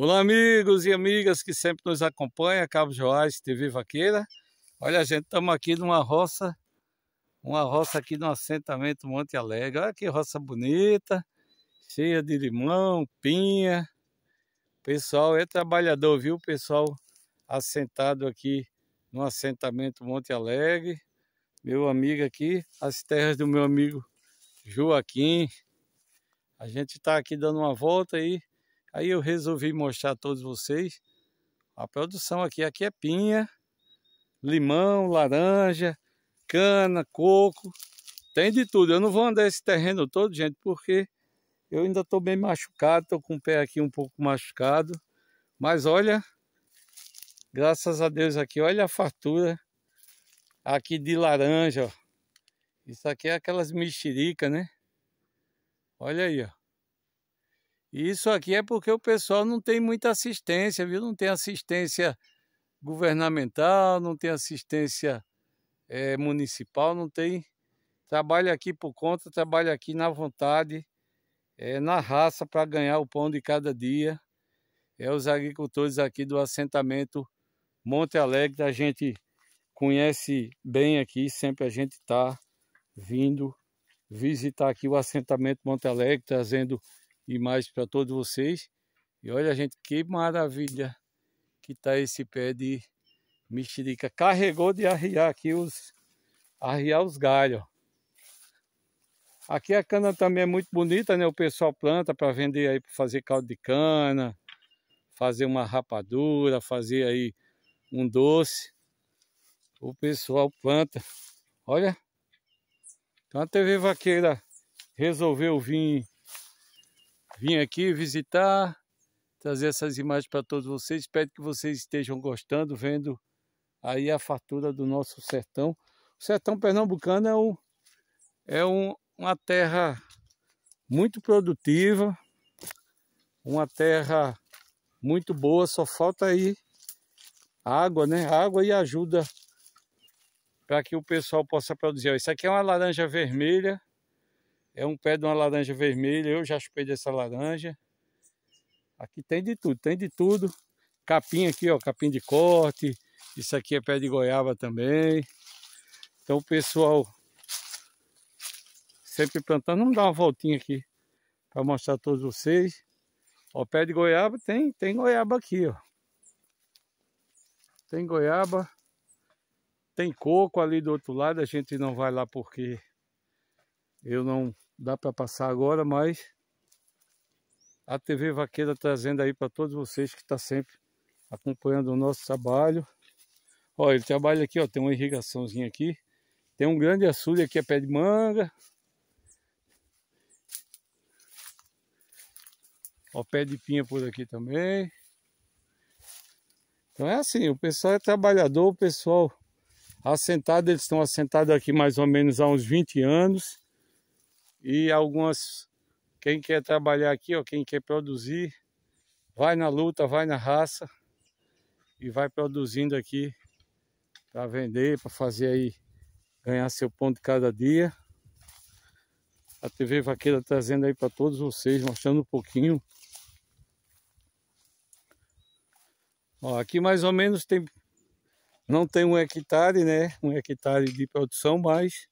Olá, amigos e amigas que sempre nos acompanham, Cabo Joás, TV Vaqueira. Olha, gente, estamos aqui numa roça, uma roça aqui no assentamento Monte Alegre. Olha que roça bonita, cheia de limão, pinha. O pessoal é trabalhador, viu? O pessoal assentado aqui no assentamento Monte Alegre. Meu amigo aqui, as terras do meu amigo Joaquim. A gente está aqui dando uma volta aí Aí eu resolvi mostrar a todos vocês a produção aqui. Aqui é pinha, limão, laranja, cana, coco, tem de tudo. Eu não vou andar esse terreno todo, gente, porque eu ainda estou bem machucado, estou com o pé aqui um pouco machucado. Mas olha, graças a Deus aqui, olha a fartura aqui de laranja, ó. Isso aqui é aquelas mexericas, né? Olha aí, ó. Isso aqui é porque o pessoal não tem muita assistência, viu? Não tem assistência governamental, não tem assistência é, municipal, não tem. Trabalha aqui por conta, trabalha aqui na vontade, é, na raça para ganhar o pão de cada dia. É os agricultores aqui do assentamento Monte Alegre, a gente conhece bem aqui, sempre a gente está vindo visitar aqui o assentamento Monte Alegre, trazendo demais para todos vocês. E olha, gente, que maravilha que tá esse pé de mexerica. Carregou de arriar aqui os arriar os galhos. Aqui a cana também é muito bonita, né? O pessoal planta para vender aí para fazer caldo de cana, fazer uma rapadura, fazer aí um doce. O pessoal planta. Olha. Então a TV Vaqueira resolveu vir vim aqui visitar, trazer essas imagens para todos vocês. Espero que vocês estejam gostando, vendo aí a fartura do nosso sertão. O sertão pernambucano é, um, é um, uma terra muito produtiva, uma terra muito boa, só falta aí água, né? Água e ajuda para que o pessoal possa produzir. Isso aqui é uma laranja vermelha, é um pé de uma laranja vermelha, eu já chupei dessa laranja. Aqui tem de tudo, tem de tudo. Capim aqui, ó, capim de corte. Isso aqui é pé de goiaba também. Então o pessoal sempre plantando. Vamos dar uma voltinha aqui para mostrar a todos vocês. Ó, pé de goiaba tem, tem goiaba aqui, ó. Tem goiaba, tem coco ali do outro lado, a gente não vai lá porque eu não dá para passar agora, mas a TV Vaqueira trazendo aí para todos vocês que está sempre acompanhando o nosso trabalho. Olha, ele trabalha aqui, ó, tem uma irrigaçãozinha aqui. Tem um grande açude aqui, é pé de manga. Ó, pé de pinha por aqui também. Então é assim, o pessoal é trabalhador, o pessoal assentado, eles estão assentados aqui mais ou menos há uns 20 anos. E algumas, quem quer trabalhar aqui, ó, quem quer produzir, vai na luta, vai na raça e vai produzindo aqui para vender, para fazer aí, ganhar seu pão de cada dia. A TV Vaqueira trazendo aí para todos vocês, mostrando um pouquinho. Ó, aqui mais ou menos tem, não tem um hectare, né? Um hectare de produção, mas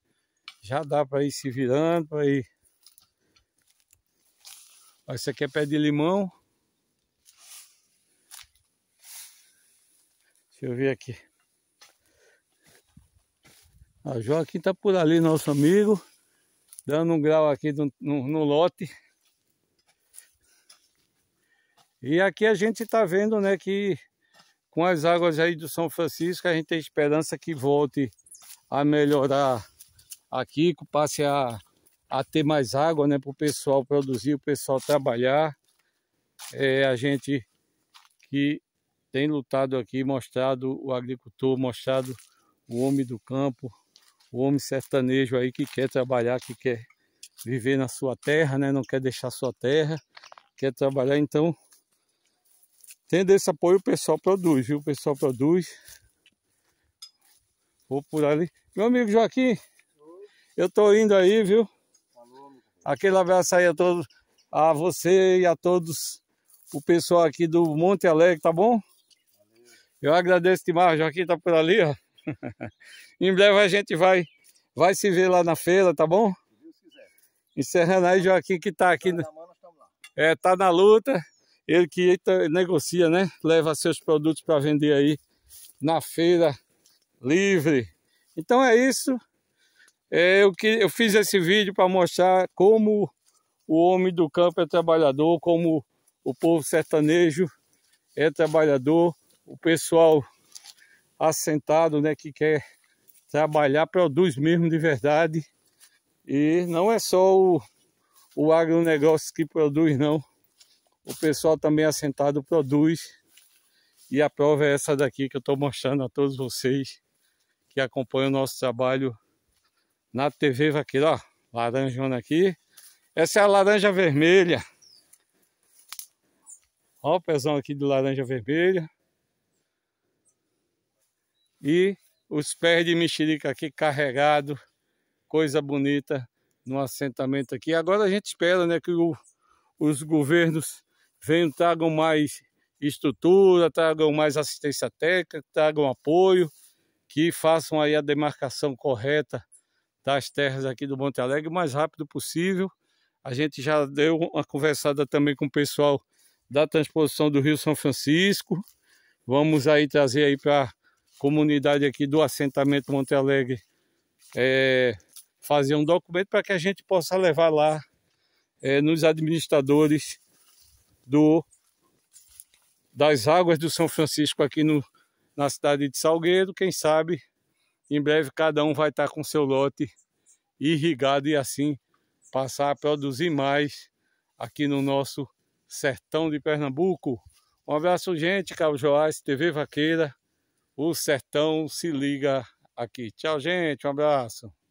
já dá para ir se virando, para ir. Esse isso aqui é pé de limão. Deixa eu ver aqui. A Joaquim tá por ali, nosso amigo. Dando um grau aqui no, no, no lote. E aqui a gente está vendo, né, que com as águas aí do São Francisco, a gente tem esperança que volte a melhorar aqui, que passe a, a ter mais água né, para o pessoal produzir, o pessoal trabalhar. É a gente que tem lutado aqui, mostrado o agricultor, mostrado o homem do campo, o homem sertanejo aí que quer trabalhar, que quer viver na sua terra, né? não quer deixar sua terra, quer trabalhar. Então, tendo esse apoio, o pessoal produz, viu? O pessoal produz. Vou por ali. Meu amigo Joaquim, eu tô indo aí, viu? Aquele abraço aí a todos, a você e a todos o pessoal aqui do Monte Alegre, tá bom? Eu agradeço demais, Joaquim tá por ali, ó. em breve a gente vai, vai se ver lá na feira, tá bom? Encerrando aí, Joaquim, que tá aqui. Tá é, tá na luta. Ele que negocia, né? Leva seus produtos para vender aí na feira livre. Então é isso. É, eu, que, eu fiz esse vídeo para mostrar como o homem do campo é trabalhador, como o povo sertanejo é trabalhador, o pessoal assentado, né, que quer trabalhar, produz mesmo de verdade. E não é só o, o agronegócio que produz, não. O pessoal também assentado produz. E a prova é essa daqui que eu estou mostrando a todos vocês que acompanham o nosso trabalho na TV aqui ó, laranjona aqui. Essa é a laranja vermelha. Ó o pezão aqui de laranja vermelha. E os pés de mexerica aqui carregado, coisa bonita no assentamento aqui. Agora a gente espera, né, que o, os governos venham, tragam mais estrutura, tragam mais assistência técnica, tragam apoio, que façam aí a demarcação correta das terras aqui do Monte Alegre o mais rápido possível. A gente já deu uma conversada também com o pessoal da transposição do Rio São Francisco. Vamos aí trazer aí para a comunidade aqui do assentamento Monte Alegre é, fazer um documento para que a gente possa levar lá é, nos administradores do das águas do São Francisco aqui no, na cidade de Salgueiro, quem sabe em breve cada um vai estar com seu lote irrigado e assim passar a produzir mais aqui no nosso sertão de Pernambuco. Um abraço, gente. Cabo Joás, TV Vaqueira. O sertão se liga aqui. Tchau, gente. Um abraço.